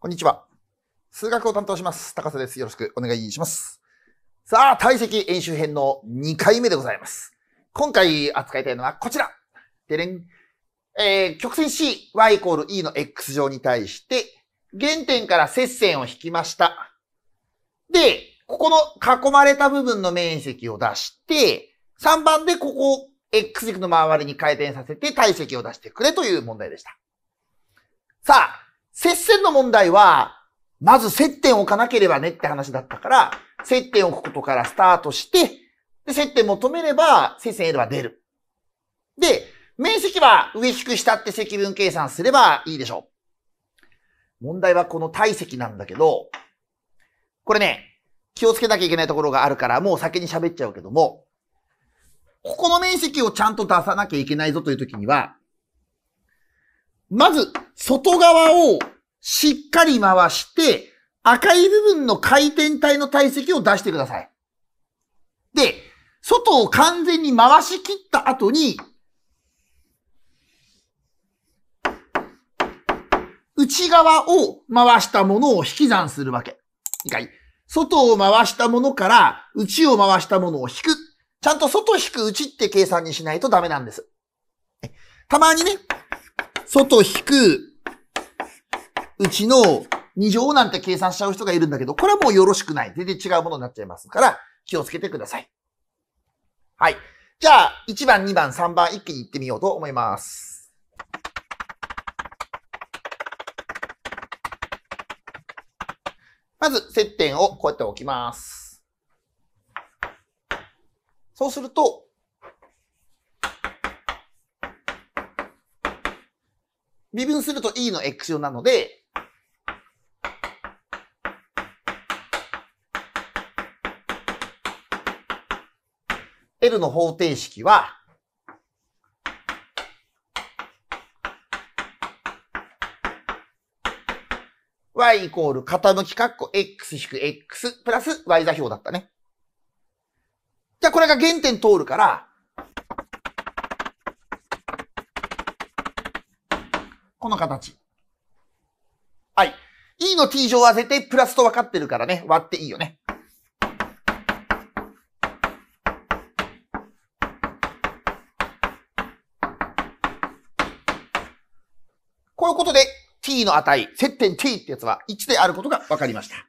こんにちは。数学を担当します。高瀬です。よろしくお願いします。さあ、体積演習編の2回目でございます。今回扱いたいのはこちら。でれん。えー、曲線 C、y イコール e の x 乗に対して、原点から接線を引きました。で、ここの囲まれた部分の面積を出して、3番でここを x 軸の周りに回転させて体積を出してくれという問題でした。さあ、接戦の問題は、まず接点を置かなければねって話だったから、接点を置くことからスタートして、で、接点求めれば、接線 L は出る。で、面積は上引く下って積分計算すればいいでしょう。問題はこの体積なんだけど、これね、気をつけなきゃいけないところがあるから、もう先に喋っちゃうけども、ここの面積をちゃんと出さなきゃいけないぞという時には、まず、外側をしっかり回して、赤い部分の回転体の体積を出してください。で、外を完全に回し切った後に、内側を回したものを引き算するわけ。外を回したものから内を回したものを引く。ちゃんと外引く内って計算にしないとダメなんです。たまにね、外引く、うちの2乗なんて計算しちゃう人がいるんだけど、これはもうよろしくない。全然違うものになっちゃいますから、気をつけてください。はい。じゃあ、1番、2番、3番、一気に行ってみようと思います。まず、接点をこうやって置きます。そうすると、微分すると E の X 乗なので、L の方程式は、y イコール傾き括弧 x 引く x プラス y 座標だったね。じゃあこれが原点通るから、この形。はい。E の t 乗は絶対プラスと分かってるからね、割っていいよね。こういうことで t の値、接点 t ってやつは1であることが分かりました。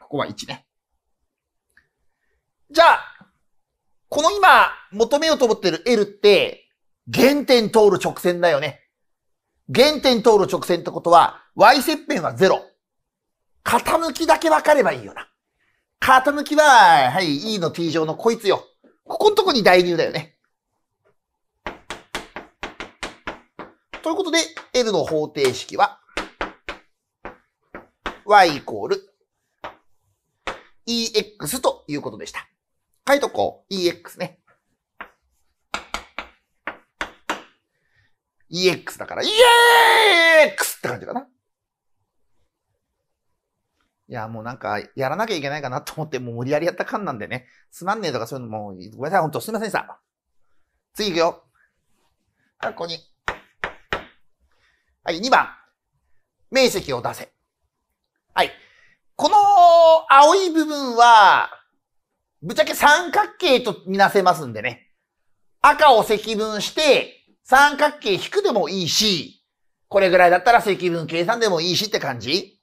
ここは1ね。じゃあ、この今求めようと思ってる L って原点通る直線だよね。原点通る直線ってことは、y 切片は0。傾きだけ分かればいいよな。傾きは、はい、e の t 乗のこいつよ。ここのとこに代入だよね。ということで、L の方程式は、y イコール EX ということでした。書いとこう。EX ね。EX だから、イエーって感じかな。いや、もうなんか、やらなきゃいけないかなと思って、もう無理やりやった感なんでね。つまんねえとかそういうのも、ごめんなさい、ほんとすいませんでした。次行くよ。ここに。はい、2番。面積を出せ。はい。この青い部分は、ぶっちゃけ三角形とみなせますんでね。赤を積分して、三角形引くでもいいし、これぐらいだったら積分計算でもいいしって感じ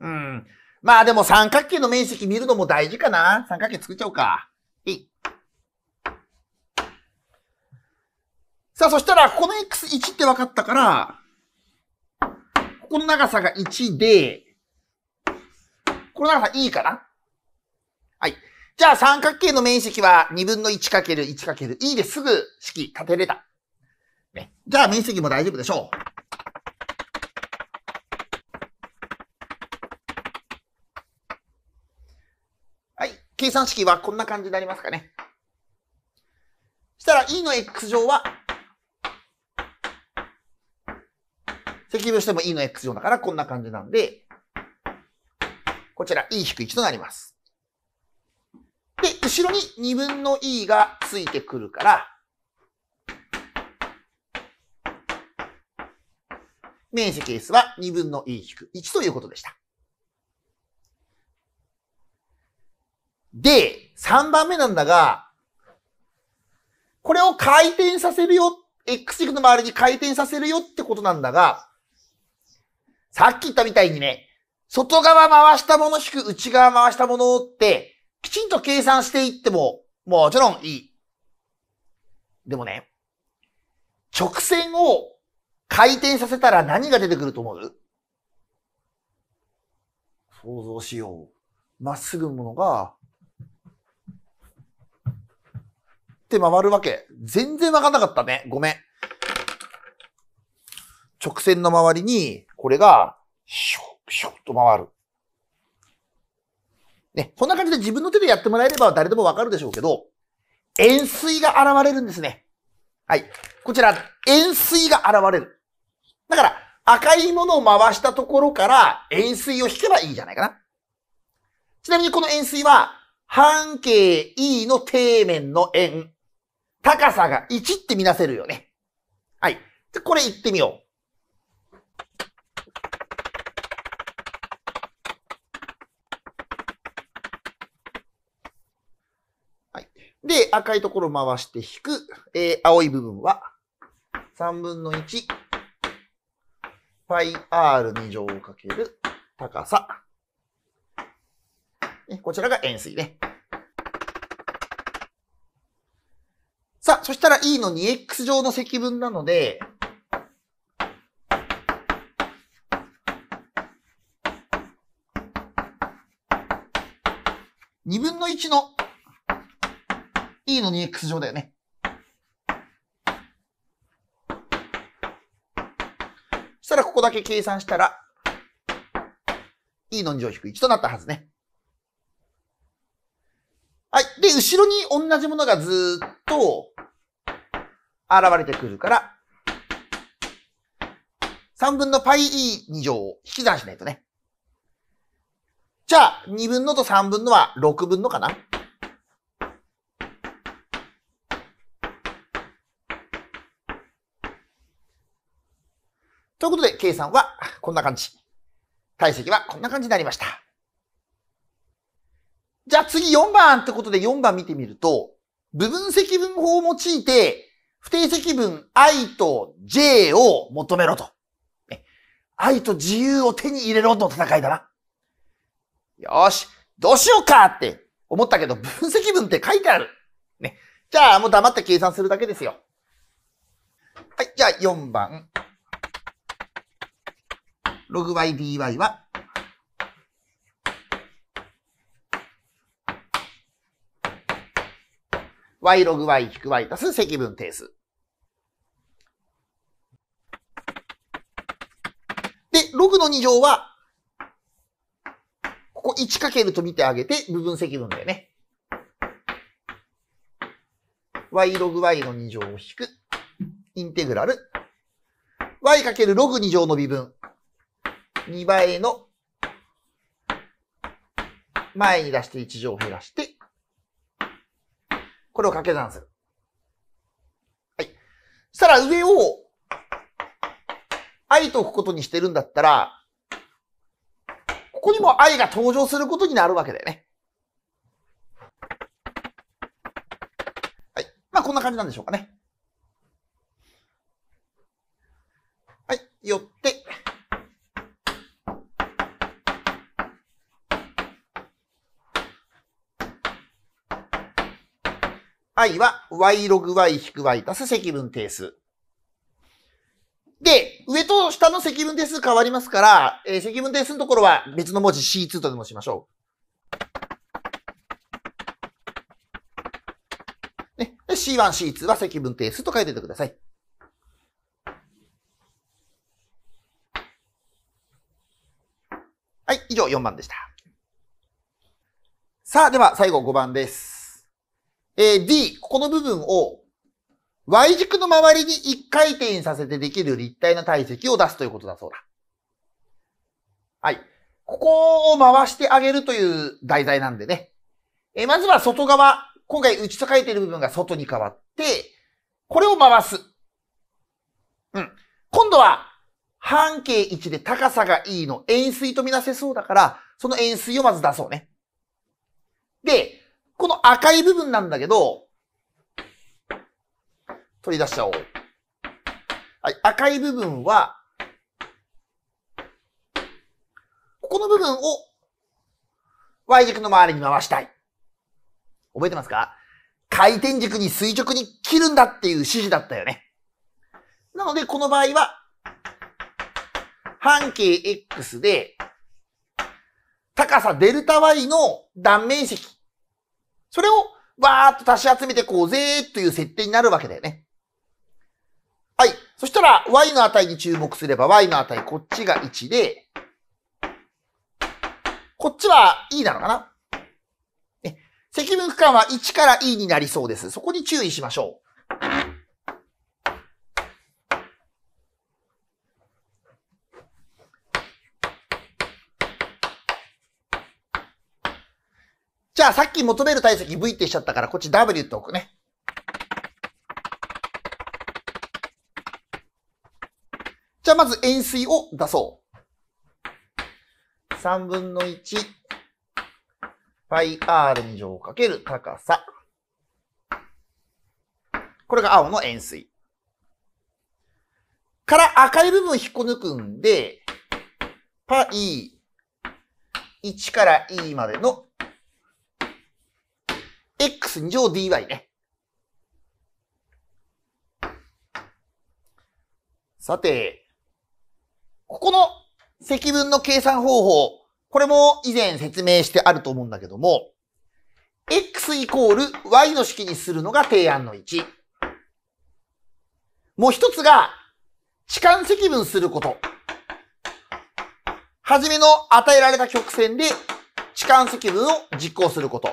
うん。まあでも三角形の面積見るのも大事かな。三角形作っちゃおうか。いい。さあ、そしたら、この x1 って分かったから、ここの長さが1で、この長さいいかなはい。じゃあ三角形の面積は2分の1る1る e ですぐ式立てれた。ね。じゃあ面積も大丈夫でしょう。はい。計算式はこんな感じになりますかね。したら E の x 乗は、積分しても E の x 乗だからこんな感じなんで、こちら E-1 となります。で、後ろに2分の E がついてくるから、面積 S は2分の E-1 ということでした。で、3番目なんだが、これを回転させるよ、X 軸の周りに回転させるよってことなんだが、さっき言ったみたいにね、外側回したもの引く内側回したものって、きちんと計算していっても、もちろんいい。でもね、直線を回転させたら何が出てくると思う想像しよう。まっすぐものが、って回るわけ。全然わかんなかったね。ごめん。直線の周りに、これが、シュッ、シュッと回る。ね、こんな感じで自分の手でやってもらえれば誰でもわかるでしょうけど、円錐が現れるんですね。はい。こちら、円錐が現れる。だから、赤いものを回したところから円錐を引けばいいんじゃないかな。ちなみにこの円錐は、半径 E の底面の円、高さが1ってみなせるよね。はい。で、これ行ってみよう。はい。で、赤いところ回して引く、えー、青い部分は、3分の1 πr2 乗をかける高さ。こちらが円錐ね。さあ、そしたら E の 2x 乗の積分なので、2分の1の E の 2x 乗だよね。らここだけ計算したら、E の2乗引く1となったはずね。はい。で、後ろに同じものがずっと現れてくるから、3分の πe2 乗を引き算しないとね。じゃあ、2分のと3分のは6分のかなということで、計算はこんな感じ。体積はこんな感じになりました。じゃあ次4番ってことで4番見てみると、部分積分法を用いて、不定積分 i と j を求めろと。i と自由を手に入れろの戦いだな。よし、どうしようかって思ったけど、分析文って書いてある。ね。じゃあもう黙って計算するだけですよ。はい、じゃあ4番。6ydy は、y ログ y 引く y 足す積分定数。で、ログの2乗は、ここ1かけると見てあげて、部分積分だよね。y ログ y の2乗を引く、インテグラル、y かけるログ2乗の微分、二倍の前に出して1乗減らして、これを掛け算する。はい。したら上を、愛と置くことにしてるんだったら、ここにも愛が登場することになるわけだよね。はい。まあ、こんな感じなんでしょうかね。はい。よって、i は y ログ y 引く y 足す積分定数。で、上と下の積分定数変わりますから、えー、積分定数のところは別の文字 C2 とでもしましょう。ね、C1、C2 は積分定数と書いておいてください。はい、以上4番でした。さあ、では最後5番です。え D、ここの部分を Y 軸の周りに1回転させてできる立体な体積を出すということだそうだ。はい。ここを回してあげるという題材なんでね。えまずは外側。今回内と書いている部分が外に変わって、これを回す。うん。今度は半径1で高さがいいの円錐とみなせそうだから、その円錐をまず出そうね。で、この赤い部分なんだけど、取り出しちゃおう。はい、赤い部分は、ここの部分を Y 軸の周りに回したい。覚えてますか回転軸に垂直に切るんだっていう指示だったよね。なので、この場合は、半径 X で、高さデルタ Y の断面積それをわーっと足し集めてこうぜーという設定になるわけだよね。はい。そしたら、y の値に注目すれば、y の値、こっちが1で、こっちは e なのかなね。積分区間は1から e になりそうです。そこに注意しましょう。じゃあさっき求める体積 V ってしちゃったから、こっち W っておくね。じゃあまず円錐を出そう。3分の1、πr2 乗かける高さ。これが青の円錐。から赤い部分引っこ抜くんで、π1 から e までの x2 乗 dy ね。さて、ここの積分の計算方法、これも以前説明してあると思うんだけども、x イコール y の式にするのが提案の1。もう一つが、置換積分すること。はじめの与えられた曲線で置換積分を実行すること。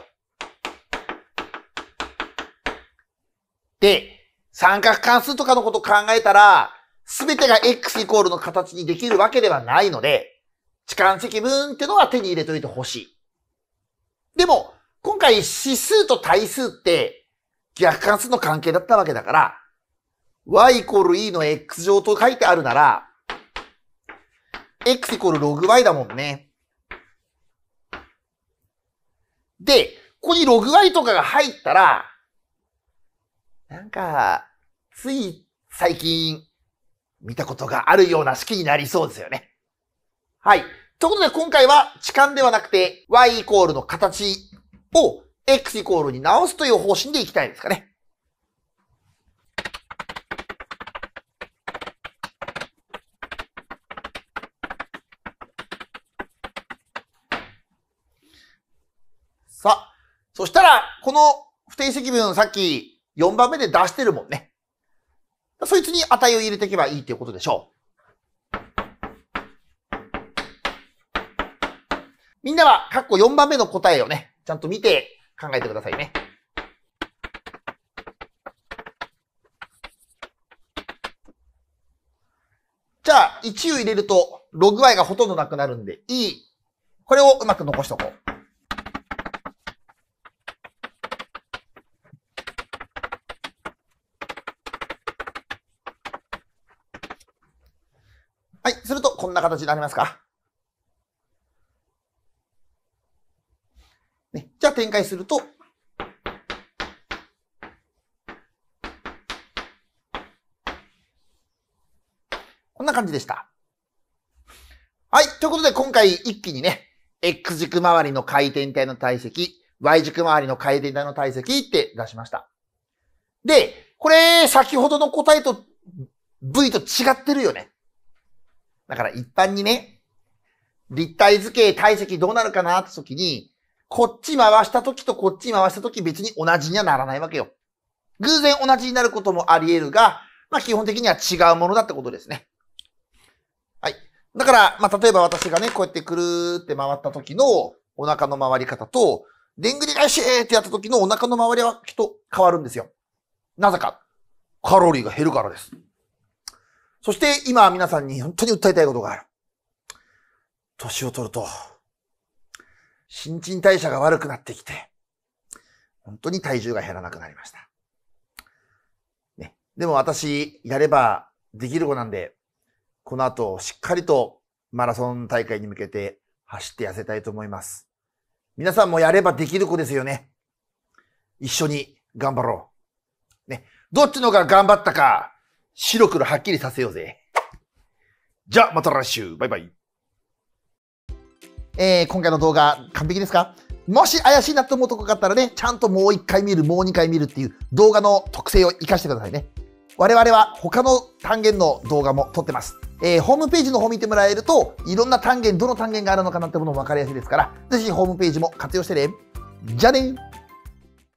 で、三角関数とかのことを考えたら、すべてが x イコールの形にできるわけではないので、置換積分ってのは手に入れといてほしい。でも、今回指数と対数って逆関数の関係だったわけだから、y イコール e の x 乗と書いてあるなら、x イコールログ y だもんね。で、ここにログ y とかが入ったら、なんか、つい最近見たことがあるような式になりそうですよね。はい。ということで今回は痴漢ではなくて y イコールの形を x イコールに直すという方針でいきたいですかね。さあ、そしたらこの不定積分さっき4番目で出してるもんね。そいつに値を入れていけばいいっていうことでしょう。みんなは、カッコ4番目の答えをね、ちゃんと見て考えてくださいね。じゃあ、1を入れると、ログ i がほとんどなくなるんで、E。これをうまく残しておこう。はい、するとこんな形になりますか。ね、じゃあ展開すると、こんな感じでした。はい。ということで、今回一気にね、X 軸周りの回転体の体積、Y 軸周りの回転体の体積って出しました。で、これ、先ほどの答えと V と違ってるよね。だから一般にね、立体図形、体積どうなるかなって時に、こっち回した時とこっち回した時別に同じにはならないわけよ。偶然同じになることもあり得るが、まあ基本的には違うものだってことですね。はい。だから、まあ例えば私がね、こうやってくるーって回った時のお腹の回り方と、でんぐり返しーってやった時のお腹の回りはきっと変わるんですよ。なぜか、カロリーが減るからです。そして今皆さんに本当に訴えたいことがある。年を取ると、新陳代謝が悪くなってきて、本当に体重が減らなくなりました。ね。でも私、やればできる子なんで、この後しっかりとマラソン大会に向けて走って痩せたいと思います。皆さんもやればできる子ですよね。一緒に頑張ろう。ね。どっちのが頑張ったか白黒はっきりさせようぜ。じゃあ、また来週。バイバイ。えー、今回の動画完璧ですかもし怪しいなと思うとこがあったらね、ちゃんともう一回見る、もう二回見るっていう動画の特性を活かしてくださいね。我々は他の単元の動画も撮ってます。えー、ホームページの方見てもらえると、いろんな単元、どの単元があるのかなってものもわかりやすいですから、ぜひホームページも活用してね。じゃあね